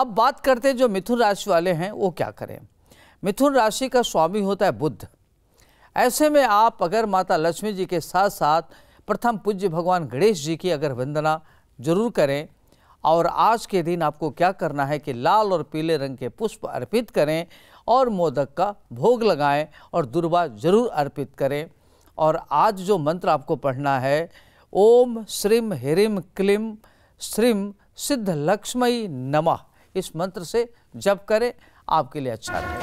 अब बात करते हैं जो मिथुन राशि वाले हैं वो क्या करें मिथुन राशि का स्वामी होता है बुद्ध ऐसे में आप अगर माता लक्ष्मी जी के साथ साथ प्रथम पूज्य भगवान गणेश जी की अगर वंदना जरूर करें और आज के दिन आपको क्या करना है कि लाल और पीले रंग के पुष्प अर्पित करें और मोदक का भोग लगाएं और दुर्वा जरूर अर्पित करें और आज जो मंत्र आपको पढ़ना है ओम श्रीम ह्रीम क्लीम श्रीम सिद्ध लक्ष्मी नमः इस मंत्र से जप करें आपके लिए अच्छा रहेगा